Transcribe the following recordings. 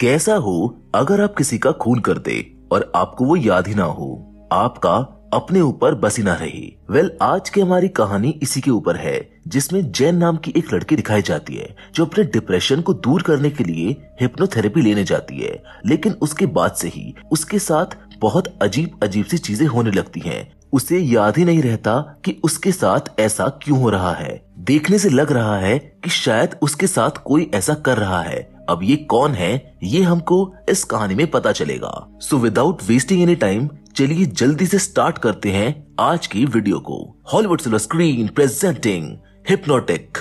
कैसा हो अगर आप किसी का खून कर दे और आपको वो याद ही ना हो आपका अपने ऊपर बसी ना रहे वेल well, आज की हमारी कहानी इसी के ऊपर है जिसमें जैन नाम की एक लड़की दिखाई जाती है जो अपने डिप्रेशन को दूर करने के लिए हिप्नोथेरेपी लेने जाती है लेकिन उसके बाद से ही उसके साथ बहुत अजीब अजीब सी चीजें होने लगती हैं उसे याद ही नहीं रहता कि उसके साथ ऐसा क्यों हो रहा है देखने से लग रहा है कि शायद उसके साथ कोई ऐसा कर रहा है अब ये कौन है ये हमको इस कहानी में पता चलेगा so without wasting any time चलिए जल्दी से स्टार्ट करते हैं आज की वीडियो को Hollywood Silver Screen presenting Hypnotic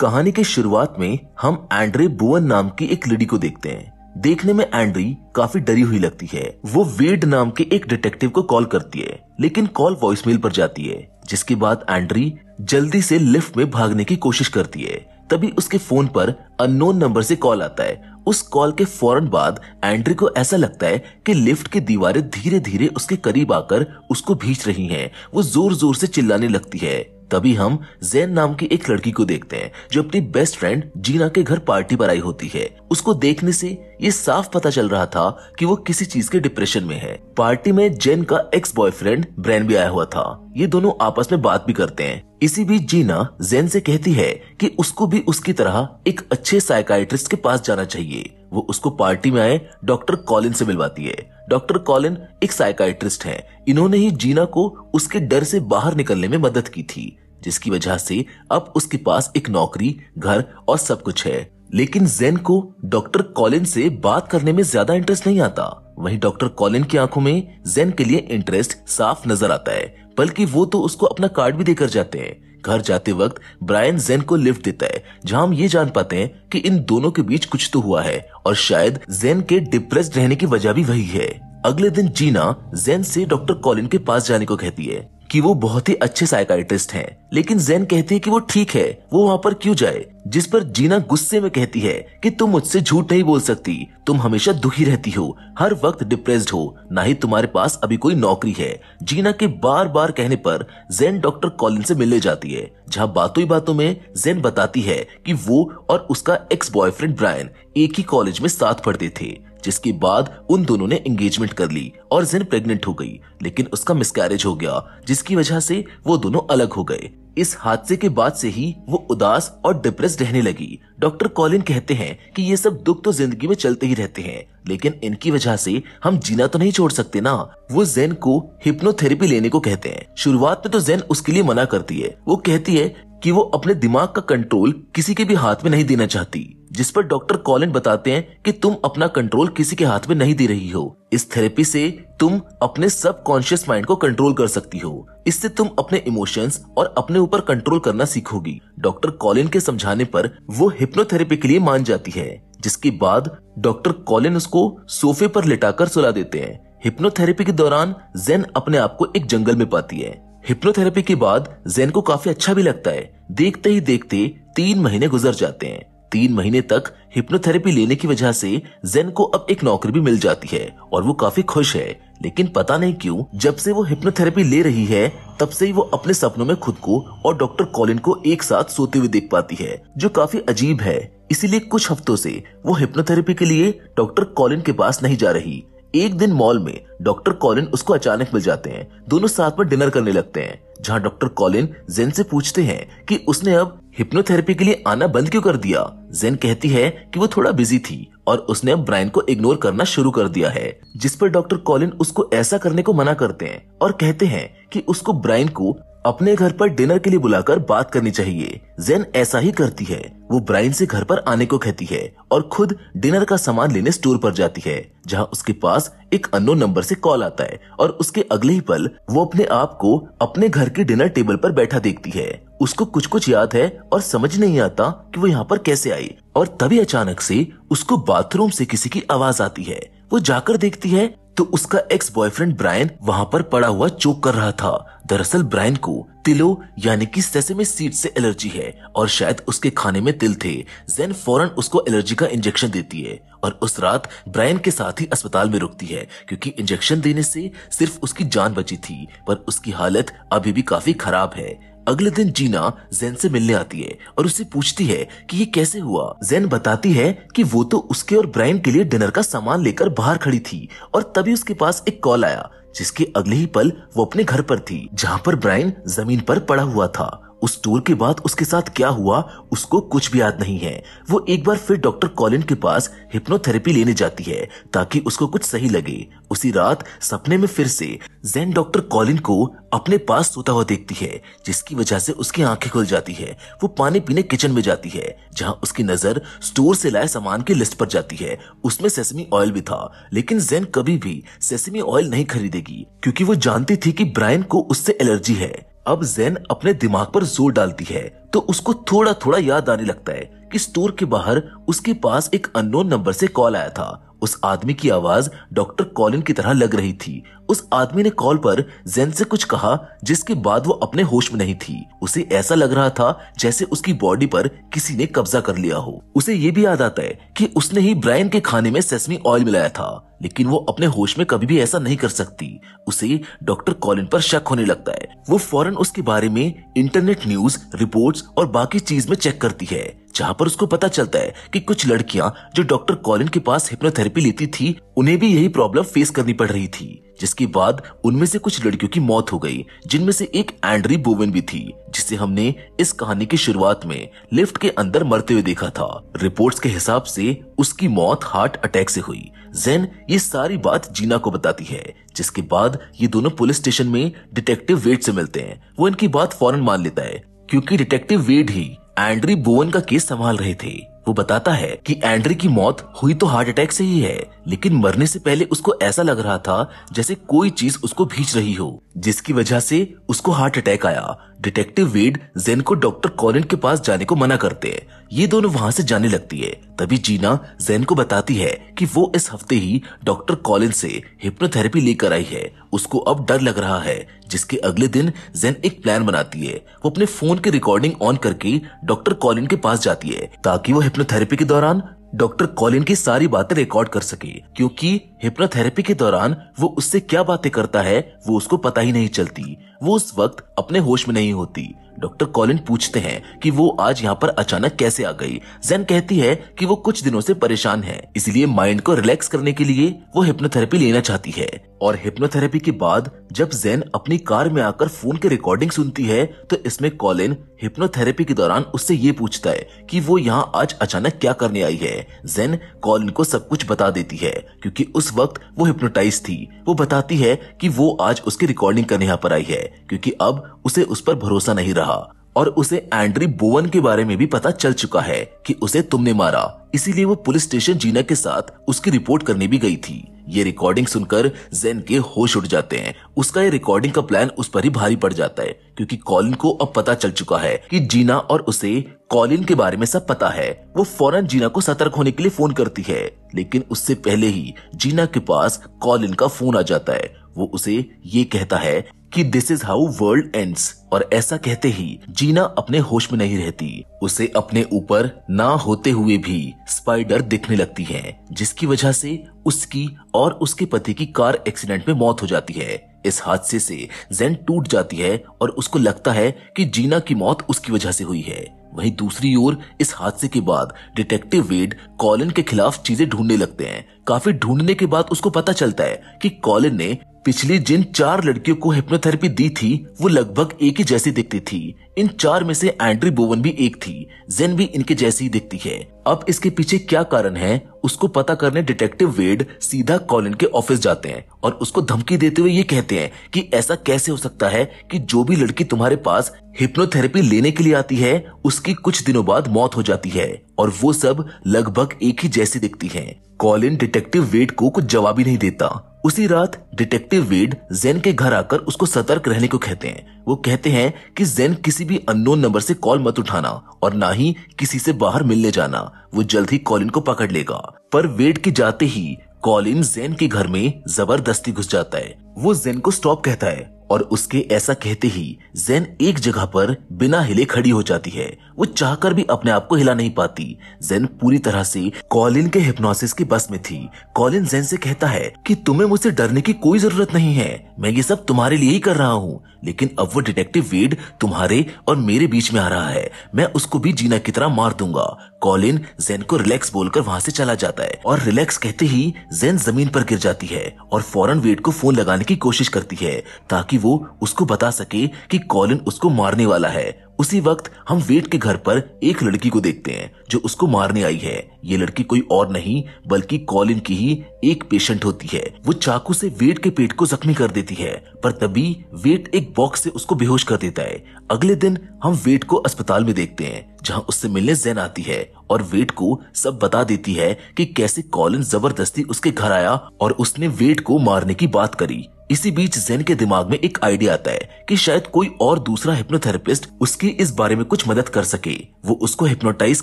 कहानी के शुरुआत में हम एंड्रे बुअन नाम की एक लड़ी को देखते हैं देखने में एंड्री काफी डरी हुई लगती है वो वेड नाम के एक डिटेक्टिव को कॉल करती है लेकिन कॉल वॉइसमेल पर जाती है जिसके बाद एंड्री जल्दी से लिफ्ट में भागने की कोशिश करती है तभी उसके फोन पर अननोन नंबर से कॉल आता है उस कॉल के फौरन बाद एंड्री को ऐसा लगता है कि लिफ्ट की दीवारें धीरे धीरे उसके करीब आकर उसको भींच रही हैं। वो जोर जोर से चिल्लाने लगती है तभी हम जैन नाम की एक लड़की को देखते हैं जो अपनी बेस्ट फ्रेंड जीना के घर पार्टी पर आई होती है उसको देखने से ये साफ पता चल रहा था कि वो किसी चीज के डिप्रेशन में है पार्टी में जैन का एक्स बॉयफ्रेंड ब्रैन भी आया हुआ था ये दोनों आपस में बात भी करते हैं इसी बीच जीना जैन से कहती है कि उसको भी उसकी तरह एक अच्छे साइकाइट्रिस्ट के पास जाना चाहिए वो उसको पार्टी में आए डॉक्टर कॉलिन से मिलवाती है डॉक्टर कॉलिन एक साइकाइट्रिस्ट हैं। इन्होंने ही जीना को उसके डर से बाहर निकलने में मदद की थी जिसकी वजह से अब उसके पास एक नौकरी घर और सब कुछ है लेकिन जेन को डॉक्टर कॉलिन से बात करने में ज्यादा इंटरेस्ट नहीं आता वहीं डॉक्टर कॉलिन की आंखों में जेन के लिए इंटरेस्ट साफ नजर आता है बल्कि वो तो उसको अपना कार्ड भी देकर जाते हैं घर जाते वक्त ब्रायन जेन को लिफ्ट देता है जहां हम ये जान पाते हैं कि इन दोनों के बीच कुछ तो हुआ है और शायद जेन के डिप्रेस रहने की वजह भी वही है अगले दिन जीना जेन से डॉक्टर कॉलिन के पास जाने को कहती है कि वो बहुत ही अच्छे साइकाइट्रिस्ट हैं लेकिन जैन कहती है कि वो ठीक है वो वहाँ पर क्यों जाए जिस पर जीना गुस्से में कहती है कि तुम मुझसे झूठ नहीं बोल सकती तुम हमेशा दुखी रहती हो हर वक्त डिप्रेस्ड हो ना ही तुम्हारे पास अभी कोई नौकरी है जीना के बार बार कहने पर जैन डॉक्टर कॉलिन से मिलने जाती है जहाँ बातों ही बातों में जैन बताती है की वो और उसका एक्स बॉयफ्रेंड ब्रायन एक ही कॉलेज में साथ पढ़ते थे जिसके बाद उन दोनों ने एंगेजमेंट कर ली और जिन प्रेग्नेंट हो गई लेकिन उसका मिसकैरेज हो गया जिसकी वजह से वो दोनों अलग हो गए इस हादसे के बाद से ही वो उदास और डिप्रेस रहने लगी डॉक्टर कॉलिन कहते हैं कि ये सब दुख तो जिंदगी में चलते ही रहते हैं लेकिन इनकी वजह से हम जीना तो नहीं छोड़ सकते ना वो जैन को हिप्नोथेरेपी लेने को कहते हैं शुरुआत में तो जेन उसके लिए मना करती है वो कहती है कि वो अपने दिमाग का कंट्रोल किसी के भी हाथ में नहीं देना चाहती जिस पर डॉक्टर कॉलिन बताते हैं कि तुम अपना कंट्रोल किसी के हाथ में नहीं दे रही हो इस थेरेपी से तुम अपने सब कॉन्शियस माइंड को कंट्रोल कर सकती हो इससे तुम अपने इमोशंस और अपने ऊपर कंट्रोल करना सीखोगी डॉक्टर कॉलिन के समझाने पर वो हिप्नोथेरेपी के लिए मान जाती है जिसके बाद डॉक्टर कॉलिन उसको सोफे पर लिटाकर सुला देते हैं हिप्नोथेरेपी के दौरान जेन अपने आप को एक जंगल में पाती है हिप्नोथेरेपी के बाद जेन को काफी अच्छा भी लगता है देखते ही देखते तीन महीने गुजर जाते हैं तीन महीने तक हिप्नोथेरेपी लेने की वजह से जेन को अब एक नौकरी भी मिल जाती है और वो काफी खुश है लेकिन पता नहीं क्यों जब से वो हिप्नोथेरेपी ले रही है तब से ही वो अपने सपनों में खुद को और डॉक्टर कॉलिन को एक साथ सोते हुए देख पाती है जो काफी अजीब है इसीलिए कुछ हफ्तों से वो हिप्नोथेरेपी के लिए डॉक्टर कॉलिन के पास नहीं जा रही एक दिन मॉल में डॉक्टर कॉलिन उसको अचानक मिल जाते हैं दोनों साथ में डिनर करने लगते हैं जहां डॉक्टर कॉलिन जेन से पूछते हैं कि उसने अब हिप्नोथेरेपी के लिए आना बंद क्यों कर दिया जेन कहती है कि वो थोड़ा बिजी थी और उसने अब ब्रायन को इग्नोर करना शुरू कर दिया है जिस पर डॉक्टर कॉलिन उसको ऐसा करने को मना करते हैं और कहते हैं कि उसको ब्रायन को अपने घर पर डिनर के लिए बुलाकर बात करनी चाहिए जेन ऐसा ही करती है वो ब्राइन से घर पर आने को कहती है और खुद डिनर का सामान लेने स्टोर पर जाती है जहां उसके पास एक अनो नंबर से कॉल आता है और उसके अगले ही पल वो अपने आप को अपने घर के डिनर टेबल पर बैठा देखती है उसको कुछ कुछ याद है और समझ नहीं आता की वो यहाँ पर कैसे आई और तभी अचानक से उसको बाथरूम से किसी की आवाज आती है वो जाकर देखती है तो उसका एक्स बॉयफ्रेंड ब्रायन वहाँ पर पड़ा हुआ चोक कर रहा था दरअसल ब्रायन को तिलो यानी कि सेसेमे सीड से एलर्जी है और शायद उसके खाने में तिल थे जेन फौरन उसको एलर्जी का इंजेक्शन देती है और उस रात ब्रायन के साथ ही अस्पताल में रुकती है क्योंकि इंजेक्शन देने से सिर्फ उसकी जान बची थी पर उसकी हालत अभी भी काफी खराब है अगले दिन जीना जैन से मिलने आती है और उसे पूछती है कि ये कैसे हुआ जैन बताती है कि वो तो उसके और ब्रायन के लिए डिनर का सामान लेकर बाहर खड़ी थी और तभी उसके पास एक कॉल आया जिसके अगले ही पल वो अपने घर पर थी जहाँ पर ब्रायन जमीन पर पड़ा हुआ था उस टूर के बाद उसके साथ क्या हुआ उसको कुछ भी याद नहीं है वो एक बार फिर डॉक्टर कॉलिन के पास हिप्नोथेरेपी लेने जाती है ताकि उसको कुछ सही लगे उसी रात सपने में फिर से जैन डॉक्टर कॉलिन को अपने पास सोता हुआ देखती है जिसकी वजह से उसकी आंखें खुल जाती है वो पानी पीने किचन में जाती है जहाँ उसकी नजर स्टोर से लाए सामान की लिस्ट पर जाती है उसमें सेसमी ऑयल भी था लेकिन जैन कभी भी सेसमी ऑयल नहीं खरीदेगी क्योंकि वो जानती थी कि ब्रायन को उससे एलर्जी है अब जैन अपने दिमाग पर जोर डालती है तो उसको थोड़ा थोड़ा याद आने लगता है कि स्टोर के बाहर उसके पास एक अननोन नंबर से कॉल आया था उस आदमी की आवाज डॉक्टर कॉलिन की तरह लग रही थी उस आदमी ने कॉल पर जेन से कुछ कहा जिसके बाद वो अपने होश में नहीं थी उसे ऐसा लग रहा था जैसे उसकी बॉडी पर किसी ने कब्जा कर लिया हो उसे ये भी याद आता है कि उसने ही ब्रायन के खाने में सेसमी ऑयल मिलाया था लेकिन वो अपने होश में कभी भी ऐसा नहीं कर सकती उसे डॉक्टर कॉलिन पर शक होने लगता है वो फौरन उसके बारे में इंटरनेट न्यूज रिपोर्ट्स और बाकी चीज में चेक करती है जहाँ पर उसको पता चलता है कि कुछ लड़कियाँ जो डॉक्टर कॉलिन के पास हिप्नोथेरेपी लेती थी उन्हें भी यही प्रॉब्लम फेस करनी पड़ रही थी जिसके बाद उनमें से कुछ लड़कियों की मौत हो गई जिनमें से एक एंड्री बोवेन भी थी जिसे हमने इस कहानी की शुरुआत में लिफ्ट के अंदर मरते हुए देखा था रिपोर्ट्स के हिसाब से उसकी मौत हार्ट अटैक से हुई जेन ये सारी बात जीना को बताती है जिसके बाद ये दोनों पुलिस स्टेशन में डिटेक्टिव वेट से मिलते हैं वो इनकी बात फौरन मान लेता है क्योंकि डिटेक्टिव वेड ही एंड्री बोवन का केस संभाल रहे थे वो बताता है कि एंड्री की मौत हुई तो हार्ट अटैक से ही है लेकिन मरने से पहले उसको ऐसा लग रहा था जैसे कोई चीज उसको भींच रही हो जिसकी वजह से उसको हार्ट अटैक आया डिटेक्टिव वेड जेन को डॉक्टर कॉलिन के पास जाने को मना करते हैं ये दोनों वहाँ से जाने लगती है तभी जीना जेन को बताती है कि वो इस हफ्ते ही डॉक्टर कॉलिन से हिप्नोथेरेपी लेकर आई है उसको अब डर लग रहा है जिसके अगले दिन जेन एक प्लान बनाती है वो अपने फोन की रिकॉर्डिंग ऑन करके डॉक्टर कॉलिन के पास जाती है ताकि वो हिप्नोथेरेपी के दौरान डॉक्टर कॉलिन की सारी बातें रिकॉर्ड कर सके क्योंकि हिप्नोथेरेपी के दौरान वो उससे क्या बातें करता है वो उसको पता ही नहीं चलती वो उस वक्त अपने होश में नहीं होती डॉक्टर कॉलिन पूछते हैं कि वो आज यहाँ पर अचानक कैसे आ गई जेन कहती है कि वो कुछ दिनों से परेशान है इसलिए माइंड को रिलैक्स करने के लिए वो हिप्नोथेरेपी लेना चाहती है और हिप्नोथेरेपी के बाद जब जेन अपनी कार में आकर फोन की रिकॉर्डिंग सुनती है तो इसमें कॉलिन हिप्नोथेरेपी के दौरान उससे ये पूछता है कि वो यहाँ आज अचानक क्या करने आई है जेन कॉलिन को सब कुछ बता देती है क्योंकि उस वक्त वो हिप्नोटाइज थी वो बताती है कि वो आज उसकी रिकॉर्डिंग करने यहाँ पर आई है क्योंकि अब उसे उस पर भरोसा नहीं रहा और उसे एंड्री बोवन के बारे में भी पता चल चुका है कि उसे तुमने मारा इसीलिए वो पुलिस स्टेशन जीना के साथ उसकी रिपोर्ट करने भी गई थी ये रिकॉर्डिंग सुनकर जेन के होश उड़ जाते हैं उसका ये रिकॉर्डिंग का प्लान उस पर ही भारी पड़ जाता है क्योंकि कॉलिन को अब पता चल चुका है कि जीना और उसे कॉलिन के बारे में सब पता है वो फौरन जीना को सतर्क होने के लिए फोन करती है लेकिन उससे पहले ही जीना के पास कॉलिन का फोन आ जाता है वो उसे ये कहता है कि this is how world ends और ऐसा कहते ही जीना अपने होश में नहीं रहती उसे अपने ऊपर ना होते हुए भी स्पाइडर दिखने लगती है जिसकी वजह से उसकी और उसके पति की कार एक्सीडेंट में मौत हो जाती है इस हादसे से जेन टूट जाती है और उसको लगता है कि जीना की मौत उसकी वजह से हुई है वहीं दूसरी ओर इस हादसे के बाद डिटेक्टिव वेड कॉलिन के खिलाफ चीजें ढूंढने लगते हैं काफी ढूंढने के बाद उसको पता चलता है कि कॉलिन ने पिछली जिन चार लड़कियों को हिप्नोथेरेपी दी थी वो लगभग एक ही जैसी दिखती थी इन चार में से एंड्री बोवन भी एक थी जेन भी इनके जैसी ही दिखती है अब इसके पीछे क्या कारण है उसको पता करने डिटेक्टिव वेड सीधा कॉलिन के ऑफिस जाते हैं और उसको धमकी देते हुए ये कहते हैं कि ऐसा कैसे हो सकता है कि जो भी लड़की तुम्हारे पास हिप्नोथेरेपी लेने के लिए आती है उसकी कुछ दिनों बाद मौत हो जाती है और वो सब लगभग एक ही जैसी दिखती है कॉलिन डिटेक्टिव डिटेक्टिव वेड को कुछ जवाब ही नहीं देता उसी रात डिटेक्टिव वेड जेन के घर आकर उसको सतर्क रहने को कहते हैं वो कहते हैं कि जेन किसी भी अननोन नंबर से कॉल मत उठाना और ना ही किसी से बाहर मिलने जाना वो जल्द ही कॉलिन को पकड़ लेगा पर वेड के जाते ही कॉलिन जेन के घर में जबरदस्ती घुस जाता है वो जेन को स्टॉप कहता है और उसके ऐसा कहते ही जैन एक जगह पर बिना हिले खड़ी हो जाती है वो चाहकर भी अपने आप को हिला नहीं पाती जैन पूरी तरह से कॉलिन के हिप्नोसिस की बस में थी कॉलिन जैन से कहता है कि तुम्हें मुझसे डरने की कोई जरूरत नहीं है मैं ये सब तुम्हारे लिए ही कर रहा हूँ लेकिन अब वो डिटेक्टिव वेड तुम्हारे और मेरे बीच में आ रहा है मैं उसको भी जीना की तरह मार दूंगा कॉलिन जेन को रिलैक्स बोलकर वहां से चला जाता है और रिलैक्स कहते ही जेन जमीन पर गिर जाती है और फौरन वेड को फोन लगाने की कोशिश करती है ताकि वो उसको बता सके कि कॉलिन उसको मारने वाला है उसी वक्त हम वेट के घर पर एक लड़की को देखते हैं जो उसको मारने आई है ये लड़की कोई और नहीं बल्कि कॉलिन की ही एक पेशेंट होती है वो चाकू से वेट के पेट को जख्मी कर देती है पर तभी वेट एक बॉक्स से उसको बेहोश कर देता है अगले दिन हम वेट को अस्पताल में देखते हैं जहां उससे मिलने जैन आती है और वेट को सब बता देती है कि कैसे कॉलिन जबरदस्ती उसके घर आया और उसने वेट को मारने की बात करी इसी बीच जेन के दिमाग में एक आइडिया आता है कि शायद कोई और दूसरा हिप्नोथेरेपिस्ट उसकी इस बारे में कुछ मदद कर सके वो उसको हिप्नोटाइज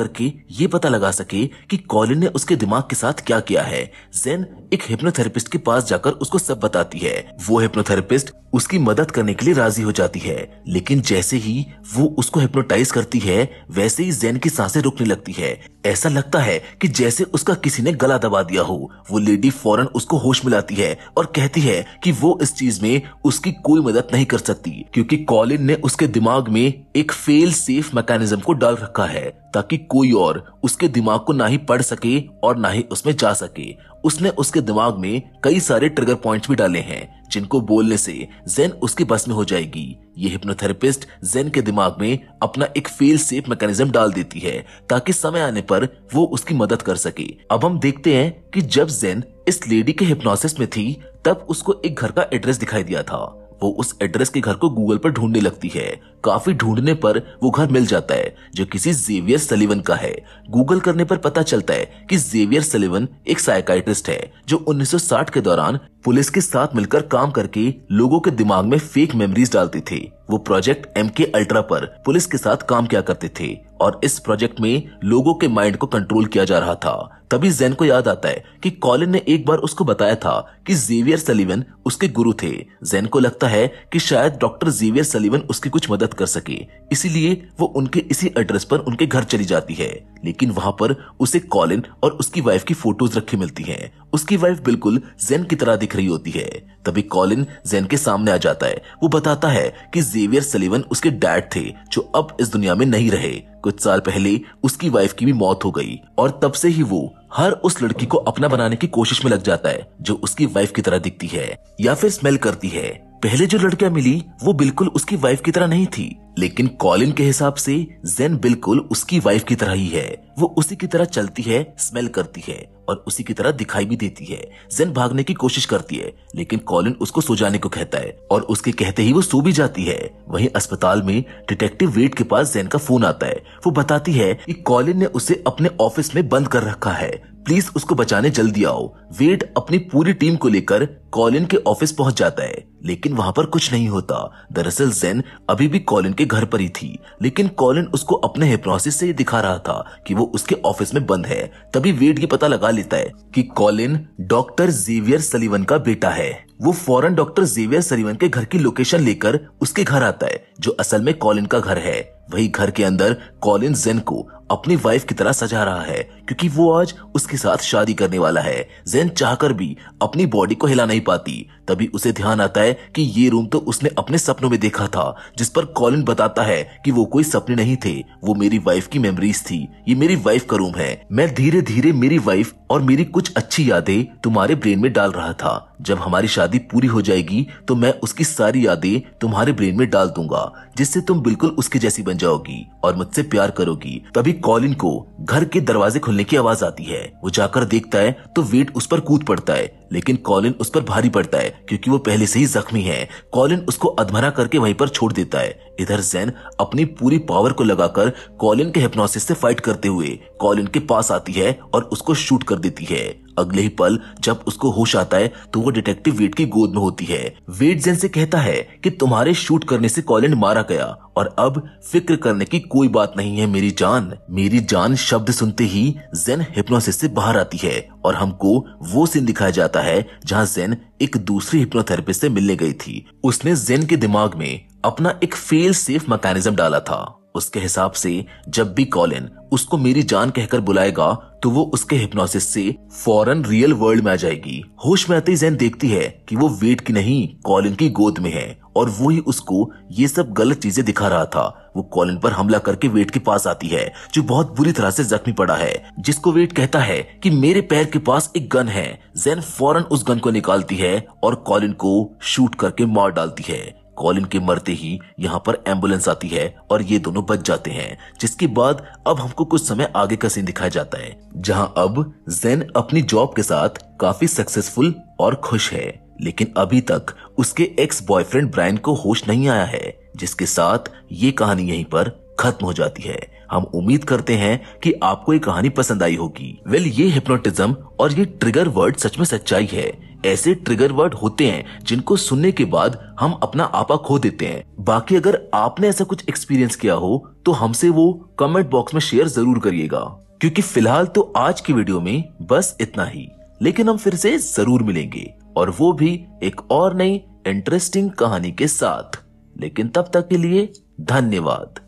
करके ये पता लगा सके कि कॉलिन ने उसके दिमाग के साथ क्या किया है जेन एक हिप्नोथेरेपिस्ट के पास जाकर उसको सब बताती है वो हिप्नोथेरेपिस्ट उसकी मदद करने के लिए राजी हो जाती है लेकिन जैसे ही वो उसको हिप्नोटाइज करती है वैसे ही जेन की सांसें रुकने लगती है ऐसा लगता है कि जैसे उसका किसी ने गला दबा दिया हो वो लेडी फौरन उसको होश मिलाती है और कहती है कि वो वो इस चीज में उसकी कोई मदद नहीं कर सकती क्योंकि कॉलिन ने उसके दिमाग में एक फेल सेफ मैकेनिज्म को डाल रखा है ताकि कोई और उसके दिमाग को ना ही पढ़ सके और ना ही उसमें जा सके उसने उसके दिमाग में कई सारे ट्रिगर पॉइंट्स भी डाले हैं जिनको बोलने से जेन उसके बस में हो जाएगी ये हिप्नोथेरेपिस्ट जेन के दिमाग में अपना एक फेल सेफ मैकेनिज्म डाल देती है ताकि समय आने पर वो उसकी मदद कर सके अब हम देखते हैं कि जब जेन इस लेडी के हिप्नोसिस में थी तब उसको एक घर का एड्रेस दिखाई दिया था वो उस एड्रेस के घर को गूगल पर ढूंढने लगती है काफी ढूंढने पर वो घर मिल जाता है जो किसी जेवियर सलीवन का है गूगल करने पर पता चलता है कि जेवियर सलीवन एक साइकाइट्रिस्ट है जो 1960 के दौरान पुलिस के साथ मिलकर काम करके लोगों के दिमाग में फेक मेमोरीज डालती थी वो प्रोजेक्ट एम के अल्ट्रा पर पुलिस के साथ काम किया करते थे और इस प्रोजेक्ट में लोगों के माइंड को कंट्रोल किया जा रहा था तभी जैन को याद आता है कि कॉलिन ने एक बार उसको बताया था कि जेवियर सलीवन उसके गुरु थे जैन को लगता है कि शायद डॉक्टर जेवियर सलीवन उसकी कुछ मदद मदद कर सके इसीलिए वो उनके इसी एड्रेस पर उनके घर चली जाती है लेकिन वहां पर उसे कॉलिन और उसकी वाइफ की फोटोज रखी मिलती हैं। उसकी वाइफ बिल्कुल जेन की तरह दिख रही होती है तभी कॉलिन जेन के सामने आ जाता है वो बताता है कि जेवियर सलीवन उसके डैड थे जो अब इस दुनिया में नहीं रहे कुछ साल पहले उसकी वाइफ की भी मौत हो गई और तब से ही वो हर उस लड़की को अपना बनाने की कोशिश में लग जाता है जो उसकी वाइफ की तरह दिखती है या फिर स्मेल करती है पहले जो लड़कियां मिली वो बिल्कुल उसकी वाइफ की तरह नहीं थी लेकिन कॉलिन के हिसाब से जेन बिल्कुल उसकी वाइफ की तरह ही है वो उसी की तरह चलती है स्मेल करती है और उसी की तरह दिखाई भी देती है जेन भागने की कोशिश करती है लेकिन कॉलिन उसको सो जाने को कहता है और उसके कहते ही वो सो भी जाती है वहीं अस्पताल में डिटेक्टिव वेट के पास जेन का फोन आता है वो बताती है कि कॉलिन ने उसे अपने ऑफिस में बंद कर रखा है प्लीज उसको बचाने जल्दी आओ वेट अपनी पूरी टीम को लेकर कॉलिन के ऑफिस पहुंच जाता है लेकिन वहां पर कुछ नहीं होता दरअसल जेन अभी भी कॉलिन के घर पर ही थी लेकिन कॉलिन उसको अपने हिप्नोसिस से दिखा रहा था कि वो उसके ऑफिस में बंद है तभी वेड ये पता लगा लेता है कि कॉलिन डॉक्टर जेवियर सलीवन का बेटा है वो फॉरन डॉक्टर जेवियर सलीवन के घर की लोकेशन लेकर उसके घर आता है जो असल में कॉलिन का घर है वही घर के अंदर कॉलिन जेन को अपनी वाइफ की तरह सजा रहा है क्योंकि वो आज उसके साथ शादी करने वाला है जेन चाहकर भी अपनी बॉडी को हिला नहीं नहीं पाती तभी उसे ध्यान आता है कि ये रूम तो उसने अपने सपनों में देखा था जिस पर कॉलिन बताता है कि वो कोई सपने नहीं थे वो मेरी वाइफ की मेमोरीज थी ये मेरी वाइफ का रूम है मैं धीरे धीरे मेरी वाइफ और मेरी कुछ अच्छी यादें तुम्हारे ब्रेन में डाल रहा था जब हमारी शादी पूरी हो जाएगी तो मैं उसकी सारी यादें तुम्हारे ब्रेन में डाल दूंगा जिससे तुम बिल्कुल उसके जैसी बन जाओगी और मुझसे प्यार करोगी तभी कॉलिन को घर के दरवाजे खुलने की आवाज आती है वो जाकर देखता है तो वेट उस पर कूद पड़ता है लेकिन कॉलिन उस पर भारी पड़ता है क्योंकि वो पहले से ही जख्मी है कॉलिन उसको अधमरा करके वहीं पर छोड़ देता है इधर जैन अपनी पूरी पावर को लगाकर कॉलिन के हिप्नोसिस से फाइट करते हुए कॉलिन के पास आती है और उसको शूट कर देती है अगले ही पल जब उसको होश आता है तो वो वो डिटेक्टिव वेट की गोद में होती है वेट जेन से कहता है कि तुम्हारे शूट करने से कॉलिन मारा गया और अब फिक्र करने की कोई बात नहीं है मेरी जान मेरी जान शब्द सुनते ही जेन हिप्नोसिस से बाहर आती है और हमको वो सीन दिखाया जाता है जहाँ जेन एक दूसरी हिप्नोथेरेपिस्ट से मिलने गई थी उसने जेन के दिमाग में अपना एक फेल सेफ मैकेनिज्म डाला था उसके हिसाब से जब भी कॉलिन उसको मेरी जान कहकर बुलाएगा तो वो उसके हिप्नोसिस से फौरन रियल वर्ल्ड में आ जाएगी होश में आते ही जैन देखती है कि वो वेट की नहीं कॉलिन की गोद में है और वो ही उसको ये सब गलत चीजें दिखा रहा था वो कॉलिन पर हमला करके वेट के पास आती है जो बहुत बुरी तरह से जख्मी पड़ा है जिसको वेट कहता है कि मेरे पैर के पास एक गन है जैन फौरन उस गन को निकालती है और कॉलिन को शूट करके मार डालती है कॉलिन के मरते ही यहाँ पर एम्बुलेंस आती है और ये दोनों बच जाते हैं जिसके बाद अब हमको कुछ समय आगे का सीन दिखाया जाता है जहाँ अब जेन अपनी जॉब के साथ काफी सक्सेसफुल और खुश है लेकिन अभी तक उसके एक्स बॉयफ्रेंड ब्रायन को होश नहीं आया है जिसके साथ ये कहानी यहीं पर खत्म हो जाती है हम उम्मीद करते हैं कि आपको ये कहानी पसंद आई होगी वेल ये हिप्नोटिज्म और ये ट्रिगर वर्ड सच में सच्चाई है ऐसे ट्रिगर वर्ड होते हैं जिनको सुनने के बाद हम अपना आपा खो देते हैं बाकी अगर आपने ऐसा कुछ एक्सपीरियंस किया हो तो हमसे वो कमेंट बॉक्स में शेयर जरूर करिएगा क्योंकि फिलहाल तो आज की वीडियो में बस इतना ही लेकिन हम फिर से जरूर मिलेंगे और वो भी एक और नई इंटरेस्टिंग कहानी के साथ लेकिन तब तक के लिए धन्यवाद